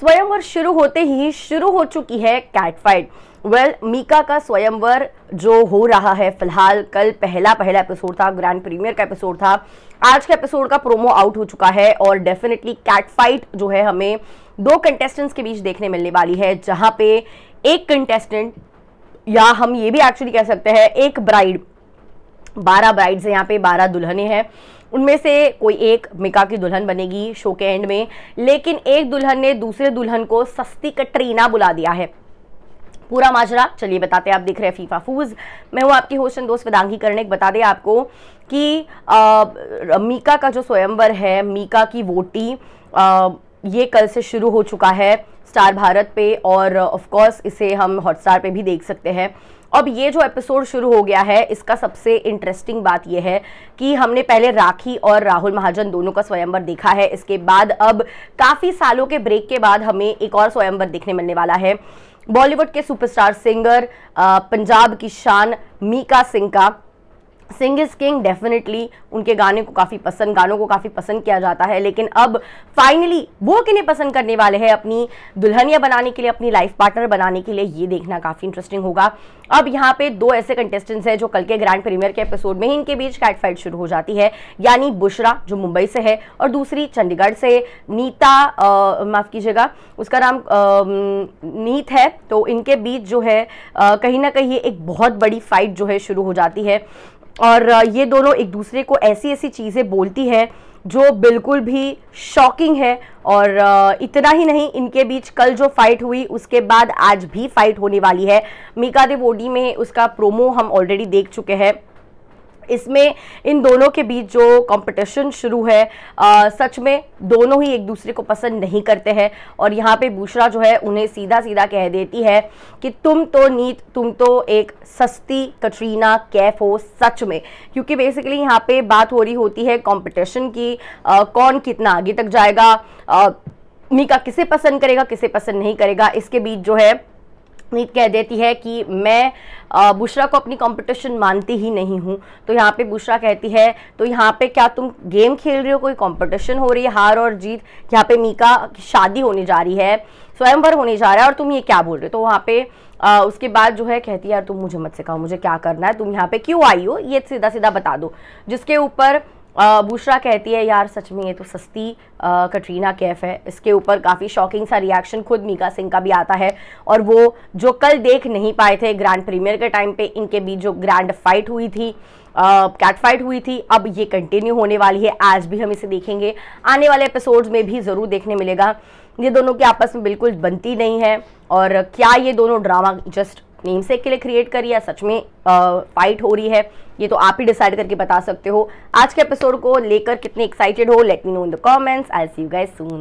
स्वयंवर शुरू होते ही शुरू हो चुकी है cat fight well well, Mika का स्वयंवर जो हो रहा है फिलहाल कल पहला पहला एपिसोड था ग्रैंड प्रीमियर का एपिसोड था आज के एपिसोड का प्रोमो आउट हो चुका है और डेफिनेटली कैट फाइट जो है हमें दो कंटेस्टेंट्स के बीच देखने मिलने वाली है जहां पे एक कंटेस्टेंट या हम ये भी एक्चुअली कह सकते हैं एक ब्राइड बारह ब्राइड्स हैं यहाँ पे बारह दुल्हने हैं उनमें से कोई एक मिका की दुल्हन बनेगी शो के एंड में लेकिन एक दुल्हन ने दूसरे दुल्हन को सस्ती कटरीना बुला दिया है पूरा माजरा चलिए बताते हैं आप दिख रहे हैं फीफा फूज मैं हूँ आपकी होशन दोस्त वेदांगी करने बता दें आपको कि आ, मीका का जो स्वयंवर है मीका की वोटी आ, ये कल से शुरू हो चुका है स्टार भारत पे और ऑफ uh, कोर्स इसे हम हॉटस्टार पे भी देख सकते हैं अब ये जो एपिसोड शुरू हो गया है इसका सबसे इंटरेस्टिंग बात यह है कि हमने पहले राखी और राहुल महाजन दोनों का स्वयंवर देखा है इसके बाद अब काफ़ी सालों के ब्रेक के बाद हमें एक और स्वयंवर देखने मिलने वाला है बॉलीवुड के सुपरस्टार सिंगर पंजाब की शान मीका सिंह का सिंग इज़ किंग डेफिनेटली उनके गाने को काफ़ी पसंद गानों को काफ़ी पसंद किया जाता है लेकिन अब फाइनली वो किन्हें पसंद करने वाले हैं अपनी दुल्हनिया बनाने के लिए अपनी लाइफ पार्टनर बनाने के लिए ये देखना काफ़ी इंटरेस्टिंग होगा अब यहाँ पे दो ऐसे कंटेस्टेंट्स हैं जो कल के ग्रैंड प्रीमियर के एपिसोड में ही इनके बीच कैट फाइट शुरू हो जाती है यानी बुशरा जो मुंबई से है और दूसरी चंडीगढ़ से नीता माफ़ कीजिएगा उसका नाम आ, नीत है तो इनके बीच जो है कहीं ना कहीं एक बहुत बड़ी फाइट जो है शुरू हो जाती है और ये दोनों एक दूसरे को ऐसी ऐसी चीज़ें बोलती है जो बिल्कुल भी शॉकिंग है और इतना ही नहीं इनके बीच कल जो फाइट हुई उसके बाद आज भी फाइट होने वाली है मीका देवोडी में उसका प्रोमो हम ऑलरेडी देख चुके हैं इसमें इन दोनों के बीच जो कंपटीशन शुरू है आ, सच में दोनों ही एक दूसरे को पसंद नहीं करते हैं और यहाँ पे बुशरा जो है उन्हें सीधा सीधा कह देती है कि तुम तो नीत तुम तो एक सस्ती कटरीना कैफ हो सच में क्योंकि बेसिकली यहाँ पे बात हो रही होती है कंपटीशन की आ, कौन कितना आगे तक जाएगा आ, मीका किसे पसंद करेगा किसे पसंद नहीं करेगा इसके बीच जो है नीत कह देती है कि मैं बुशरा को अपनी कंपटीशन मानती ही नहीं हूँ तो यहाँ पे बुशरा कहती है तो यहाँ पे क्या तुम गेम खेल रहे हो कोई कंपटीशन हो रही है हार और जीत यहाँ पे मीका की शादी होने जा रही है स्वयंवर होने जा रहा है और तुम ये क्या बोल रहे हो तो वहाँ पे आ, उसके बाद जो है कहती है यार तुम मुझे मत से कहो मुझे क्या करना है तुम यहाँ पे क्यों आई हो ये सीधा सीधा बता दो जिसके ऊपर बुशरा कहती है यार सच में ये तो सस्ती कटरीना कैफ है इसके ऊपर काफ़ी शॉकिंग सा रिएक्शन खुद मीका सिंह का भी आता है और वो जो कल देख नहीं पाए थे ग्रैंड प्रीमियर के टाइम पे इनके बीच जो ग्रैंड फाइट हुई थी कैट फाइट हुई थी अब ये कंटिन्यू होने वाली है आज भी हम इसे देखेंगे आने वाले एपिसोड्स में भी ज़रूर देखने मिलेगा ये दोनों के आपस में बिल्कुल बनती नहीं है और क्या ये दोनों ड्रामा जस्ट नेम सेक के लिए क्रिएट करी या सच में फाइट हो रही है ये तो आप ही डिसाइड करके बता सकते हो आज के एपिसोड को लेकर कितने एक्साइटेड हो let me know in the comments I see you guys soon